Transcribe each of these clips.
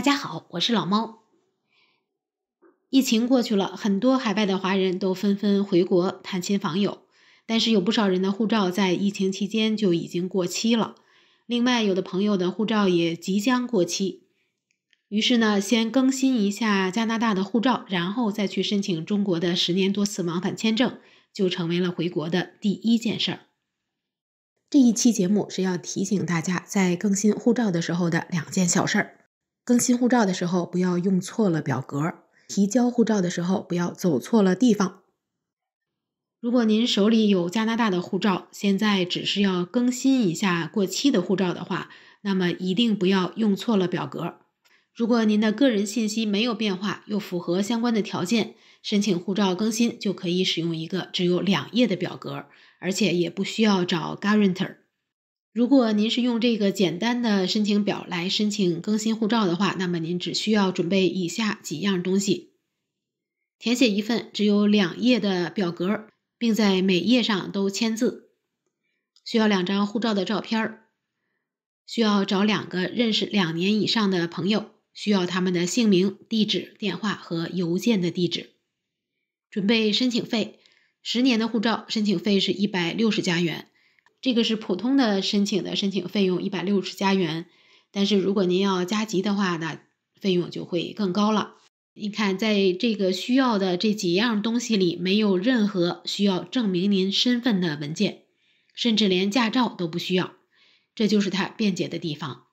大家好，我是老猫。疫情过去了，很多海外的华人都纷纷回国探亲访友，但是有不少人的护照在疫情期间就已经过期了。另外，有的朋友的护照也即将过期，于是呢，先更新一下加拿大的护照，然后再去申请中国的十年多次往返签证，就成为了回国的第一件事儿。这一期节目是要提醒大家在更新护照的时候的两件小事儿。更新护照的时候，不要用错了表格；提交护照的时候，不要走错了地方。如果您手里有加拿大的护照，现在只是要更新一下过期的护照的话，那么一定不要用错了表格。如果您的个人信息没有变化，又符合相关的条件，申请护照更新就可以使用一个只有两页的表格，而且也不需要找 guarantor。如果您是用这个简单的申请表来申请更新护照的话，那么您只需要准备以下几样东西：填写一份只有两页的表格，并在每页上都签字；需要两张护照的照片；需要找两个认识两年以上的朋友，需要他们的姓名、地址、电话和邮件的地址；准备申请费，十年的护照申请费是一百六十加元。这个是普通的申请的申请费用一百六十加元，但是如果您要加急的话，那费用就会更高了。你看，在这个需要的这几样东西里，没有任何需要证明您身份的文件，甚至连驾照都不需要，这就是它便捷的地方。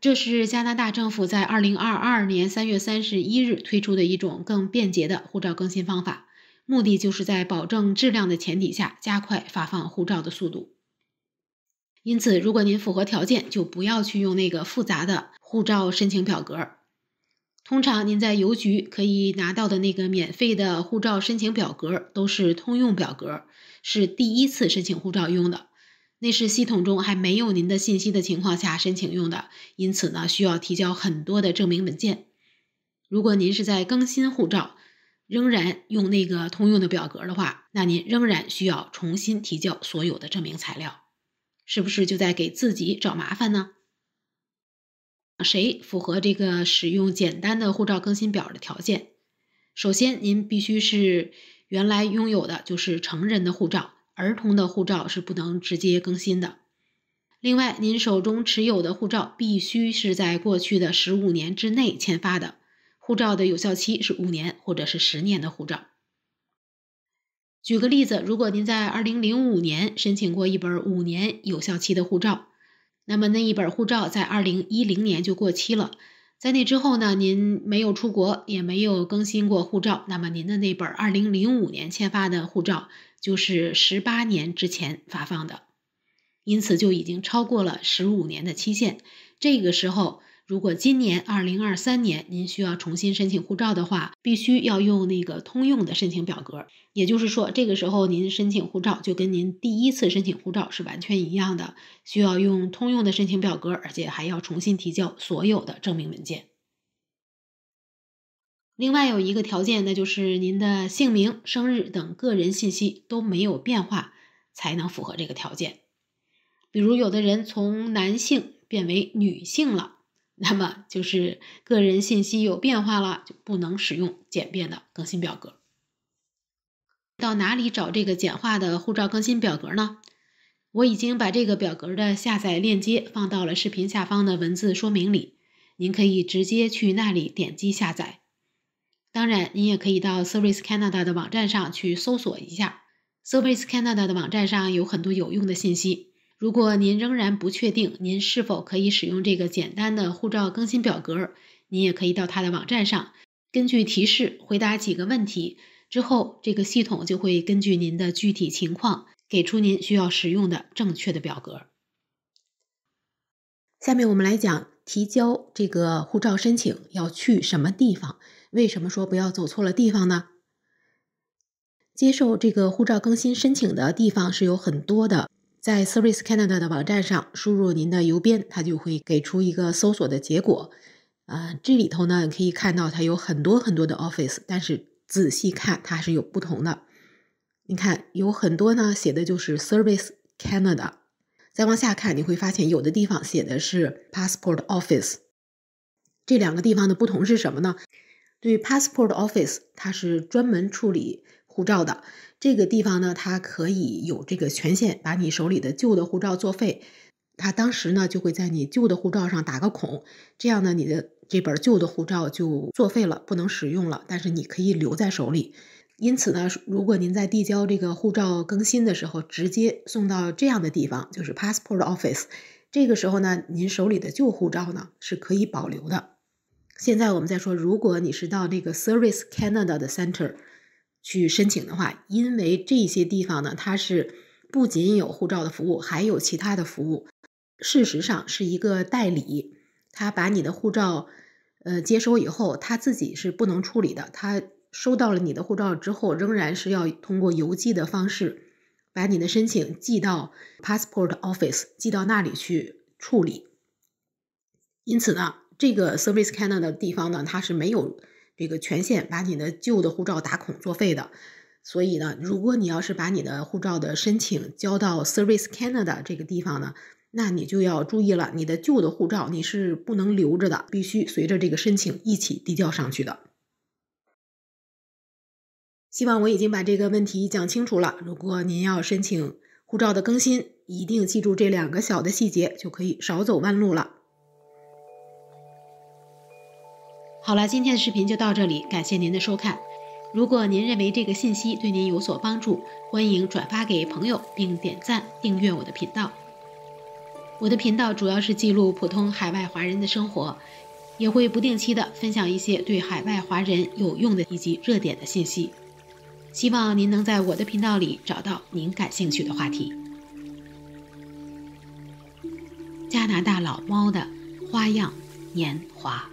这是加拿大政府在二零二二年三月三十一日推出的一种更便捷的护照更新方法。目的就是在保证质量的前提下加快发放护照的速度。因此，如果您符合条件，就不要去用那个复杂的护照申请表格。通常，您在邮局可以拿到的那个免费的护照申请表格都是通用表格，是第一次申请护照用的，那是系统中还没有您的信息的情况下申请用的。因此呢，需要提交很多的证明文件。如果您是在更新护照，仍然用那个通用的表格的话，那您仍然需要重新提交所有的证明材料，是不是就在给自己找麻烦呢？谁符合这个使用简单的护照更新表的条件？首先，您必须是原来拥有的就是成人的护照，儿童的护照是不能直接更新的。另外，您手中持有的护照必须是在过去的十五年之内签发的。护照的有效期是五年或者是十年的护照。举个例子，如果您在二零零五年申请过一本五年有效期的护照，那么那一本护照在二零一零年就过期了。在那之后呢，您没有出国，也没有更新过护照，那么您的那本二零零五年签发的护照就是十八年之前发放的，因此就已经超过了十五年的期限。这个时候。如果今年二零二三年您需要重新申请护照的话，必须要用那个通用的申请表格。也就是说，这个时候您申请护照就跟您第一次申请护照是完全一样的，需要用通用的申请表格，而且还要重新提交所有的证明文件。另外有一个条件，那就是您的姓名、生日等个人信息都没有变化，才能符合这个条件。比如有的人从男性变为女性了。那么就是个人信息有变化了，就不能使用简便的更新表格。到哪里找这个简化的护照更新表格呢？我已经把这个表格的下载链接放到了视频下方的文字说明里，您可以直接去那里点击下载。当然，您也可以到 Service Canada 的网站上去搜索一下，Service Canada 的网站上有很多有用的信息。如果您仍然不确定您是否可以使用这个简单的护照更新表格，您也可以到它的网站上，根据提示回答几个问题之后，这个系统就会根据您的具体情况给出您需要使用的正确的表格。下面我们来讲提交这个护照申请要去什么地方？为什么说不要走错了地方呢？接受这个护照更新申请的地方是有很多的。在 Service Canada 的网站上输入您的邮编，它就会给出一个搜索的结果。啊，这里头呢可以看到它有很多很多的 office，但是仔细看它是有不同的。你看有很多呢写的就是 Service Canada，再往下看你会发现有的地方写的是 Passport Office。这两个地方的不同是什么呢？对于 Passport Office，它是专门处理。护照的这个地方呢，它可以有这个权限，把你手里的旧的护照作废。他当时呢就会在你旧的护照上打个孔，这样呢你的这本旧的护照就作废了，不能使用了。但是你可以留在手里。因此呢，如果您在递交这个护照更新的时候，直接送到这样的地方，就是 passport office，这个时候呢，您手里的旧护照呢是可以保留的。现在我们再说，如果你是到那个 service Canada 的 center。去申请的话，因为这些地方呢，它是不仅有护照的服务，还有其他的服务。事实上是一个代理，他把你的护照呃接收以后，他自己是不能处理的。他收到了你的护照之后，仍然是要通过邮寄的方式把你的申请寄到 passport office，寄到那里去处理。因此呢，这个 service Canada 的地方呢，它是没有。这个权限把你的旧的护照打孔作废的，所以呢，如果你要是把你的护照的申请交到 Service Canada 这个地方呢，那你就要注意了，你的旧的护照你是不能留着的，必须随着这个申请一起递交上去的。希望我已经把这个问题讲清楚了。如果您要申请护照的更新，一定记住这两个小的细节，就可以少走弯路了。好了，今天的视频就到这里，感谢您的收看。如果您认为这个信息对您有所帮助，欢迎转发给朋友并点赞、订阅我的频道。我的频道主要是记录普通海外华人的生活，也会不定期的分享一些对海外华人有用的以及热点的信息。希望您能在我的频道里找到您感兴趣的话题。加拿大老猫的花样年华。